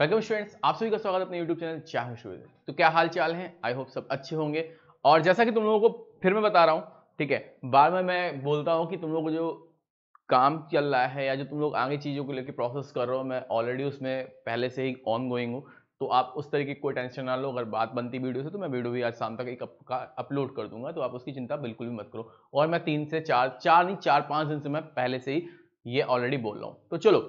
welcome students आप सभी का स्वागत अपने यूट्यूब चैनल चाहू शूज तो क्या हाल चाल है आई होप सब अच्छे होंगे और जैसा कि तुम लोगों को फिर मैं बता रहा हूँ ठीक है बार में मैं बोलता हूँ कि तुम लोग को जो काम चल रहा है या जो तुम लोग आगे चीज़ों को लेकर प्रोसेस कर रहे हो मैं ऑलरेडी उसमें पहले से ही ऑन गोइंग हूँ तो आप उस तरीके की कोई टेंशन ना लो अगर बात बनती वीडियो से तो मैं वीडियो भी आज शाम तक एक अपलोड कर दूंगा तो आप उसकी चिंता बिल्कुल भी मत करो और मैं तीन से चार चार नहीं चार पाँच दिन से मैं पहले से ही ये ऑलरेडी बोल रहा हूँ तो चलो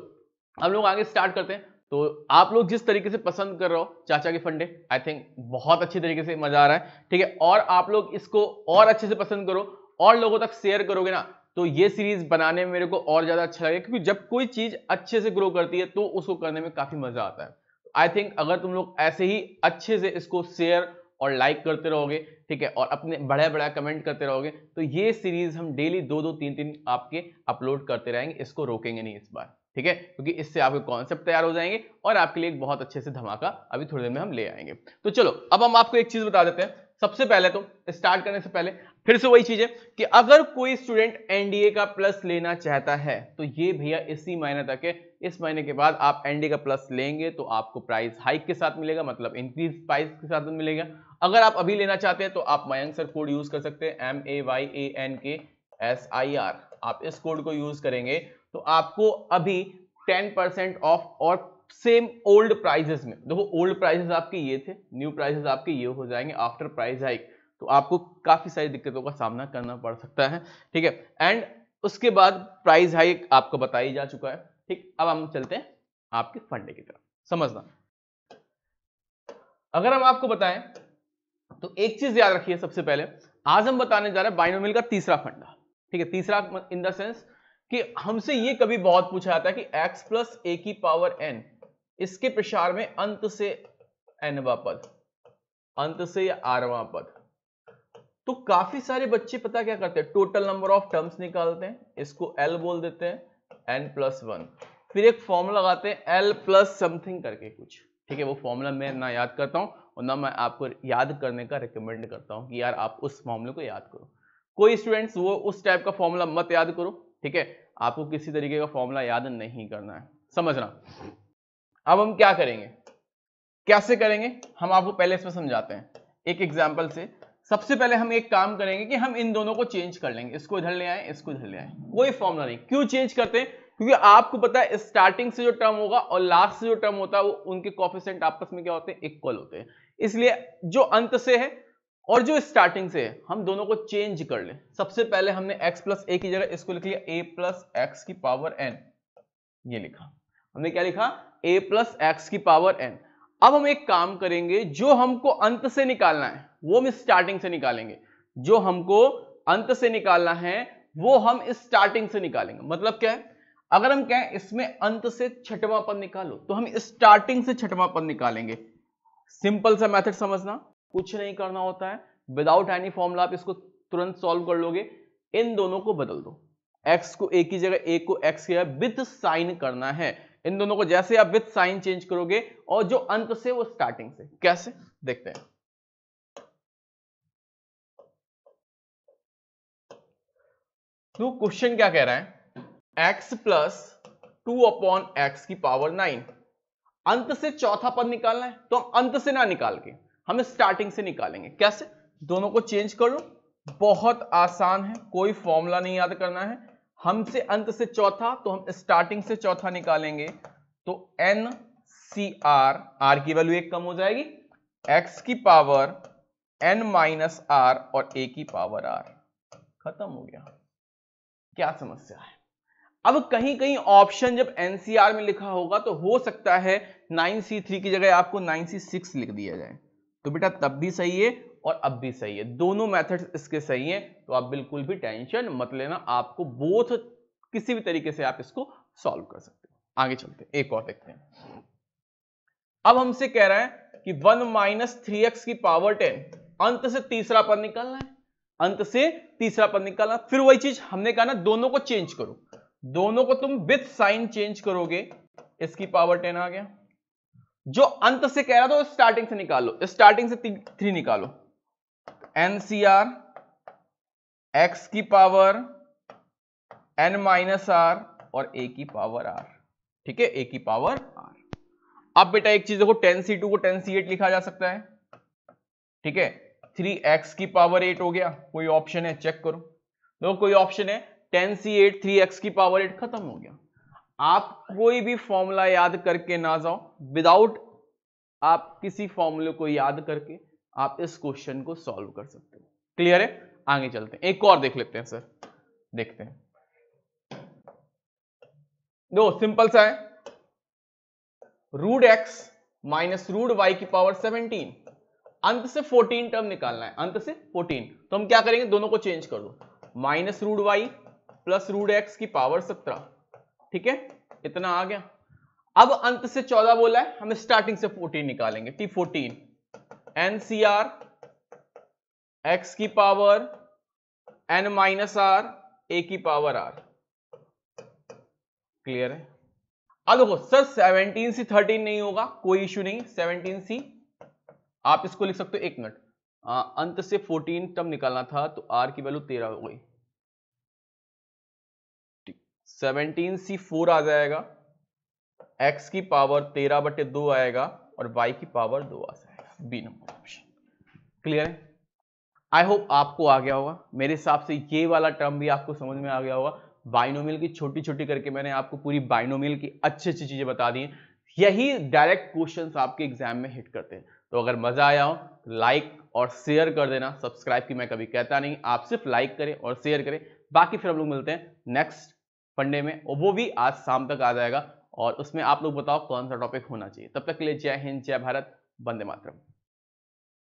हम लोग आगे स्टार्ट करते हैं तो आप लोग जिस तरीके से पसंद कर रहे हो चाचा के फंडे आई थिंक बहुत अच्छे तरीके से मजा आ रहा है ठीक है और आप लोग इसको और अच्छे से पसंद करो और लोगों तक शेयर करोगे ना तो ये सीरीज बनाने में मेरे को और ज्यादा अच्छा लगेगा क्योंकि जब कोई चीज अच्छे से ग्रो करती है तो उसको करने में काफी मजा आता है आई थिंक अगर तुम लोग ऐसे ही अच्छे से इसको शेयर और लाइक करते रहोगे ठीक है और अपने बड़ा बड़ा कमेंट करते रहोगे तो ये सीरीज हम डेली दो दो तीन तीन आपके अपलोड करते रहेंगे इसको रोकेंगे नहीं इस बार ठीक है क्योंकि इससे आपके कॉन्सेप्ट तैयार हो जाएंगे और आपके लिए एक बहुत अच्छे से धमाका अभी थोड़ी देर में हम ले आएंगे तो चलो अब हम आपको एक चीज बता देते हैं सबसे पहले तो स्टार्ट करने से पहले फिर से वही चीज है कि अगर कोई स्टूडेंट एनडीए का प्लस लेना चाहता है तो ये भैया इसी महीने तक है इस महीने के बाद आप एनडीए का प्लस लेंगे तो आपको प्राइस हाइक के साथ मिलेगा मतलब इंक्रीज प्राइस के साथ मिलेगा अगर आप अभी लेना चाहते हैं तो आप मयंक सर कोड यूज कर सकते हैं M A Y A N K S I R आप इस कोड को यूज करेंगे तो आपको अभी टेन परसेंट ऑफ और सेम ओल्ड प्राइजेस में देखो ओल्ड प्राइजेस आपके ये थे न्यू प्राइजेस आपके ये हो जाएंगे आफ्टर प्राइज हाइक तो आपको काफ़ी सारी दिक्कतों का सामना करना पड़ सकता है ठीक है एंड उसके बाद प्राइज हाइक आपको बताई जा चुका है ठीक अब हम चलते हैं आपके फंडे की तरफ समझना अगर हम आपको बताएं तो एक चीज याद रखिए सबसे पहले आज हम बताने जा रहे हैं बाइनोमियल का तीसरा फंडा ठीक है तीसरा इन द सेंस कि हमसे ये कभी बहुत पूछा जाता है कि x प्लस ए की पावर n इसके प्रसार में अंत से वा पद अंत से या आरवा पद तो काफी सारे बच्चे पता क्या करते हैं टोटल नंबर ऑफ टर्म्स निकालते हैं इसको l बोल देते हैं n प्लस वन फिर एक फॉर्म लगाते हैं l प्लस समथिंग करके कुछ ठीक है वो फॉर्मूला मैं ना याद करता हूँ और ना मैं आपको याद करने का रिकमेंड करता हूँ कि यार आप उस फॉर्मूले को याद करो कोई स्टूडेंट्स वो उस टाइप का फॉर्मूला मत याद करो ठीक है आपको किसी तरीके का फॉर्मूला याद नहीं करना है समझना अब हम क्या करेंगे कैसे करेंगे हम आपको पहले इसमें समझाते हैं एक एग्जाम्पल से सबसे पहले हम एक काम करेंगे कि हम इन दोनों को चेंज कर लेंगे इसको इधर ले आए इसको इधर ले आए कोई फॉर्मूला नहीं क्यों चेंज करते हैं क्योंकि आपको पता है स्टार्टिंग से जो टर्म होगा और लास्ट से जो टर्म होता है वो उनके कॉफिशेंट आपस में क्या होते हैं इक्वल होते हैं इसलिए जो अंत से है और जो स्टार्टिंग से हम दोनों को चेंज कर ले सबसे पहले हमने x प्लस ए की जगह इसको लिख लिया a प्लस एक्स की पावर n ये लिखा हमने क्या लिखा a प्लस एक्स की पावर n अब हम एक काम करेंगे जो हमको अंत से निकालना है वो हम स्टार्टिंग से निकालेंगे जो हमको अंत से निकालना है वो हम स्टार्टिंग से निकालेंगे मतलब क्या है अगर हम कहें इसमें अंत से छठवां पद निकालो तो हम स्टार्टिंग से छठवां पद निकालेंगे सिंपल सा मेथड समझना कुछ नहीं करना होता है विदाउट एनी फॉर्मूला आप इसको तुरंत सॉल्व कर लोगे इन दोनों को बदल दो एक्स को a की जगह a को एक्स की जगह विथ साइन करना है इन दोनों को जैसे आप विथ साइन चेंज करोगे और जो अंत से वो स्टार्टिंग से कैसे देखते हैं तो क्वेश्चन क्या कह रहा है x plus two upon x की पावर नाइन अंत से चौथा पद निकालना है तो हम अंत से ना निकाल के हम स्टार्टिंग से निकालेंगे कैसे दोनों को चेंज करो बहुत आसान है कोई फॉर्मूला नहीं याद करना है हमसे अंत से चौथा तो हम स्टार्टिंग से चौथा निकालेंगे तो एन सी आर आर की वैल्यू एक कम हो जाएगी एक्स की पावर एन माइनस आर और ए की पावर आर खत्म हो गया क्या समस्या है अब कहीं कहीं ऑप्शन जब एनसीआर में लिखा होगा तो हो सकता है नाइन सी थ्री की जगह आपको नाइन सी सिक्स लिख दिया जाए तो बेटा तब भी सही है और अब भी सही है दोनों मेथड्स इसके सही हैं तो आप बिल्कुल भी टेंशन मत लेना आपको बोथ किसी भी तरीके से आप इसको सॉल्व कर सकते हो आगे चलते हैं एक और देखते हैं अब हमसे कह रहा है कि वन माइनस थ्री एक्स की पावर टेन अंत से तीसरा पद निकालना है अंत से तीसरा पद निकालना फिर वही चीज हमने कहा ना दोनों को चेंज करो दोनों को तुम विथ साइन चेंज करोगे इसकी पावर टेन आ गया जो अंत से कह रहा था स्टार्टिंग से निकालो स्टार्टिंग से थ्री निकालो एनसीआर एक्स की पावर एन माइनस आर और ए की पावर आर ठीक है ए की पावर आर अब बेटा एक चीज देखो टेन सी टू को टेन सी एट लिखा जा सकता है ठीक है थ्री एक्स की पावर एट हो गया कोई ऑप्शन है चेक करो देखो कोई ऑप्शन है ten C eight three x की पावर एट खत्म हो गया आप कोई भी फॉर्मूला याद करके ना जाओ विदाउट आप किसी फॉर्मूले को याद करके आप इस क्वेश्चन को सॉल्व कर सकते हो क्लियर है आगे चलते हैं एक और देख लेते हैं सर देखते हैं दो सिंपल सा है root x minus root y की पावर सेवनटीन अंत से फोर्टीन टर्म निकालना है अंत से फोर्टीन तो हम क्या करेंगे दोनों को चेंज कर दो minus root y plus root x की पावर सत्रह ठीक है इतना आ गया अब अंत से चौदह बोला है हम स्टार्टिंग से फोर्टीन निकालेंगे टी फोर्टीन एनसीआर एक्स की power N minus R A की पावर आर क्लियर है अब देखो सर 17 सी 13 नहीं होगा कोई इश्यू नहीं 17 सी आप इसको लिख सकते हो एक मिनट अंत से 14 तब निकालना था तो आर की वैल्यू 13 हो गई सेवनटीन सी फोर आ जाएगा एक्स की पावर तेरह बटे दो आएगा और वाई की पावर दो आ जाएगा बी नंबर ऑप्शन क्लियर है आई होप आपको आ गया होगा मेरे हिसाब से ये वाला टर्म भी आपको समझ में आ गया होगा बाइनोमियल की छोटी छोटी करके मैंने आपको पूरी बाइनोमियल की अच्छी अच्छी चीज़ें बता दी यही डायरेक्ट क्वेश्चंस आपके एग्जाम में हिट करते हैं तो अगर मज़ा आया हो लाइक और शेयर कर देना सब्सक्राइब की मैं कभी कहता नहीं आप सिर्फ लाइक करें और शेयर करें बाकी फिर हम लोग मिलते हैं नेक्स्ट फंडे में और वो भी आज शाम तक आ जाएगा और उसमें आप लोग बताओ कौन सा टॉपिक होना चाहिए तब तक के लिए जय हिंद जय भारत वंदे मातरम